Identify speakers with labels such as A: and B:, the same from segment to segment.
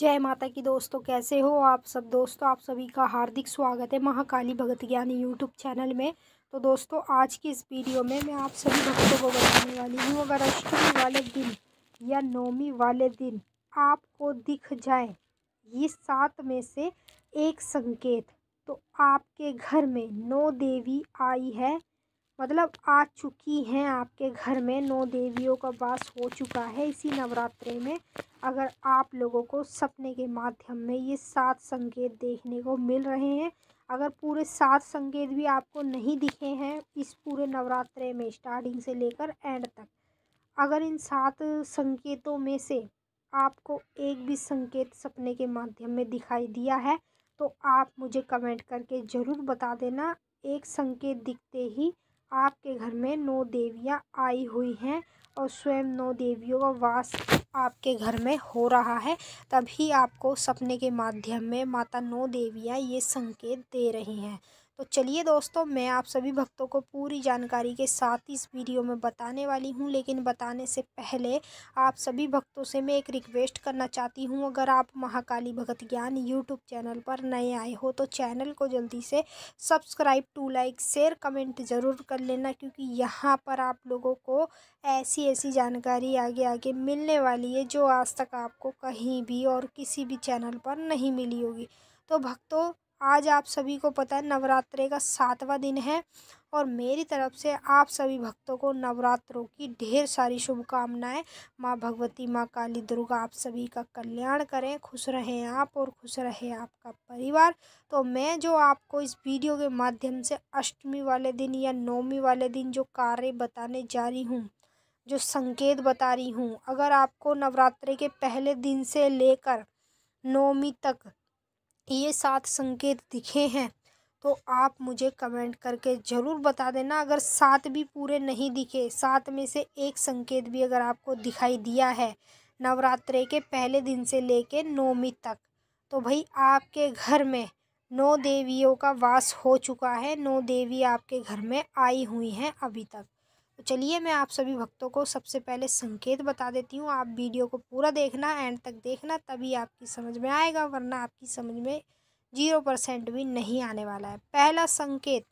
A: जय माता की दोस्तों कैसे हो आप सब दोस्तों आप सभी का हार्दिक स्वागत है महाकाली भगत ज्ञानी यूट्यूब चैनल में तो दोस्तों आज की इस वीडियो में मैं आप सभी भक्तों को बताने वाली हूँ अगर अष्टमी वाले दिन या नौमी वाले दिन आपको दिख जाए ये सात में से एक संकेत तो आपके घर में नौ देवी आई है मतलब आ चुकी हैं आपके घर में नौ देवियों का वास हो चुका है इसी नवरात्रे में अगर आप लोगों को सपने के माध्यम में ये सात संकेत देखने को मिल रहे हैं अगर पूरे सात संकेत भी आपको नहीं दिखे हैं इस पूरे नवरात्रे में स्टार्टिंग से लेकर एंड तक अगर इन सात संकेतों में से आपको एक भी संकेत सपने के माध्यम में दिखाई दिया है तो आप मुझे कमेंट करके ज़रूर बता देना एक संकेत दिखते ही आपके घर में नौ देवियाँ आई हुई हैं और स्वयं नौ देवियों का वास आपके घर में हो रहा है तभी आपको सपने के माध्यम में माता नौ देवियाँ ये संकेत दे रही हैं तो चलिए दोस्तों मैं आप सभी भक्तों को पूरी जानकारी के साथ इस वीडियो में बताने वाली हूँ लेकिन बताने से पहले आप सभी भक्तों से मैं एक रिक्वेस्ट करना चाहती हूँ अगर आप महाकाली भगत ज्ञान यूट्यूब चैनल पर नए आए हो तो चैनल को जल्दी से subscribe to like share comment ज़रूर कर लेना क्योंकि यहाँ पर आप लोगों को ऐसी ऐसी जानकारी आगे आगे मिलने वाली है जो आज तक आपको कहीं भी और किसी भी चैनल पर नहीं मिली होगी तो भक्तों आज आप सभी को पता है नवरात्रे का सातवां दिन है और मेरी तरफ से आप सभी भक्तों को नवरात्रों की ढेर सारी शुभकामनाएं माँ भगवती माँ काली दुर्गा आप सभी का कल्याण करें खुश रहें आप और खुश रहे आपका परिवार तो मैं जो आपको इस वीडियो के माध्यम से अष्टमी वाले दिन या नौमी वाले दिन जो कार्य बताने जा रही हूँ जो संकेत बता रही हूँ अगर आपको नवरात्रे के पहले दिन से लेकर नौमी तक ये सात संकेत दिखे हैं तो आप मुझे कमेंट करके ज़रूर बता देना अगर सात भी पूरे नहीं दिखे सात में से एक संकेत भी अगर आपको दिखाई दिया है नवरात्रे के पहले दिन से ले कर नौमी तक तो भाई आपके घर में नौ देवियों का वास हो चुका है नौ देवी आपके घर में आई हुई हैं अभी तक तो चलिए मैं आप सभी भक्तों को सबसे पहले संकेत बता देती हूँ आप वीडियो को पूरा देखना एंड तक देखना तभी आपकी समझ में आएगा वरना आपकी समझ में जीरो परसेंट भी नहीं आने वाला है पहला संकेत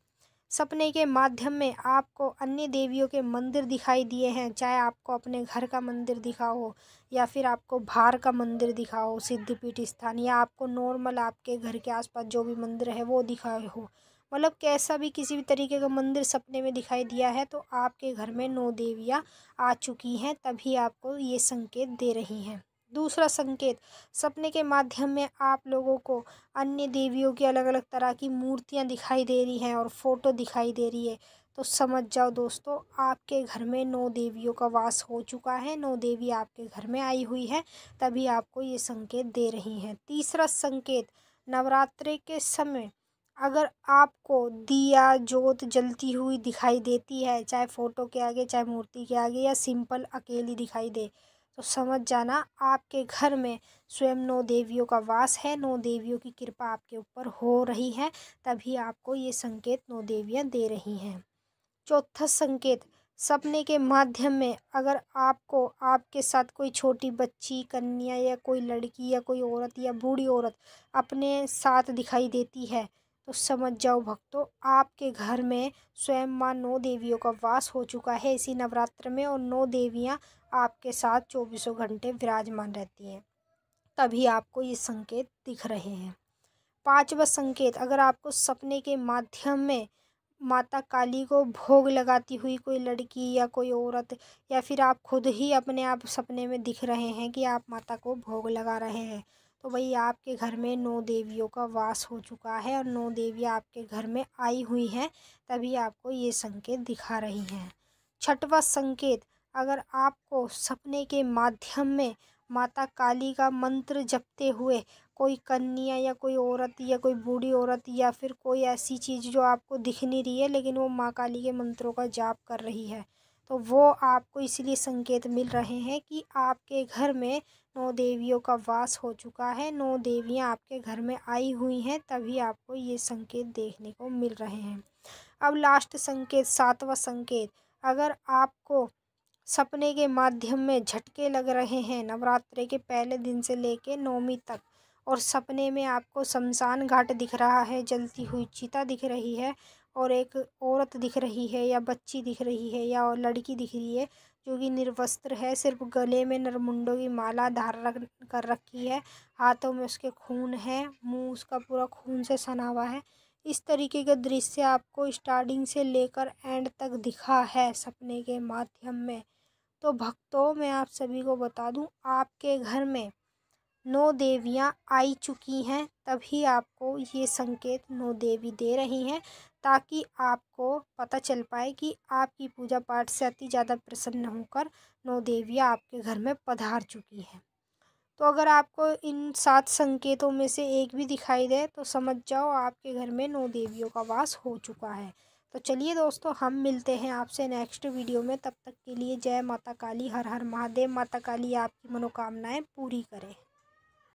A: सपने के माध्यम में आपको अन्य देवियों के मंदिर दिखाई दिए हैं चाहे आपको अपने घर का मंदिर दिखा हो या फिर आपको बाहर का मंदिर दिखा हो सिद्धपीठ स्थान या आपको नॉर्मल आपके घर के आसपास जो भी मंदिर है वो दिखा हो मतलब कैसा भी किसी भी तरीके का मंदिर सपने में दिखाई दिया है तो आपके घर में नौ देवियाँ आ चुकी हैं तभी आपको ये संकेत दे रही हैं दूसरा संकेत सपने के माध्यम में आप लोगों को अन्य देवियों की अलग अलग तरह की मूर्तियाँ दिखाई दे रही हैं और फ़ोटो दिखाई दे रही है तो समझ जाओ दोस्तों आपके घर में नौ देवियों का वास हो चुका है नौ देवी आपके घर में आई हुई है तभी आपको ये संकेत दे रही हैं तीसरा संकेत नवरात्रि के समय अगर आपको दिया जोत जलती हुई दिखाई देती है चाहे फ़ोटो के आगे चाहे मूर्ति के आगे या सिंपल अकेली दिखाई दे तो समझ जाना आपके घर में स्वयं नौ देवियों का वास है नौ देवियों की कृपा आपके ऊपर हो रही है तभी आपको ये संकेत नौ देवियाँ दे रही हैं चौथा संकेत सपने के माध्यम में अगर आपको आपके साथ कोई छोटी बच्ची कन्या या कोई लड़की या कोई औरत या बूढ़ी औरत अपने साथ दिखाई देती है तो समझ जाओ भक्तों आपके घर में स्वयं माँ नौ देवियों का वास हो चुका है इसी नवरात्र में और नौ देवियाँ आपके साथ चौबीसों घंटे विराजमान रहती हैं तभी आपको ये संकेत दिख रहे हैं पांचवा संकेत अगर आपको सपने के माध्यम में माता काली को भोग लगाती हुई कोई लड़की या कोई औरत या फिर आप खुद ही अपने आप सपने में दिख रहे हैं कि आप माता को भोग लगा रहे हैं तो भाई आपके घर में नौ देवियों का वास हो चुका है और नौ देवियाँ आपके घर में आई हुई हैं तभी आपको ये संकेत दिखा रही हैं छठवा संकेत अगर आपको सपने के माध्यम में माता काली का मंत्र जपते हुए कोई कन्या या कोई औरत या कोई बूढ़ी औरत या फिर कोई ऐसी चीज़ जो आपको दिख नहीं रही है लेकिन वो माँ काली के मंत्रों का जाप कर रही है तो वो आपको इसलिए संकेत मिल रहे हैं कि आपके घर में नौ देवियों का वास हो चुका है नौ देवियां आपके घर में आई हुई हैं तभी आपको ये संकेत देखने को मिल रहे हैं अब लास्ट संकेत सातवां संकेत अगर आपको सपने के माध्यम में झटके लग रहे हैं नवरात्रे के पहले दिन से लेके नौमी तक और सपने में आपको शमशान घाट दिख रहा है जलती हुई चीता दिख रही है और एक औरत दिख रही है या बच्ची दिख रही है या लड़की दिख रही है जो कि निर्वस्त्र है सिर्फ गले में नरमुंडों की माला धार रख कर रखी है हाथों में उसके खून है मुंह उसका पूरा खून से सना हुआ है इस तरीके का दृश्य आपको स्टार्टिंग से लेकर एंड तक दिखा है सपने के माध्यम में तो भक्तों मैं आप सभी को बता दूं आपके घर में नौ देवियाँ आई चुकी हैं तभी आपको ये संकेत नौ देवी दे रही हैं ताकि आपको पता चल पाए कि आपकी पूजा पाठ से अति ज़्यादा प्रसन्न होकर नौ देवियाँ आपके घर में पधार चुकी हैं तो अगर आपको इन सात संकेतों में से एक भी दिखाई दे तो समझ जाओ आपके घर में नौ देवियों का वास हो चुका है तो चलिए दोस्तों हम मिलते हैं आपसे नेक्स्ट वीडियो में तब तक के लिए जय माता काली हर हर महादेव माता काली आपकी मनोकामनाएं पूरी करें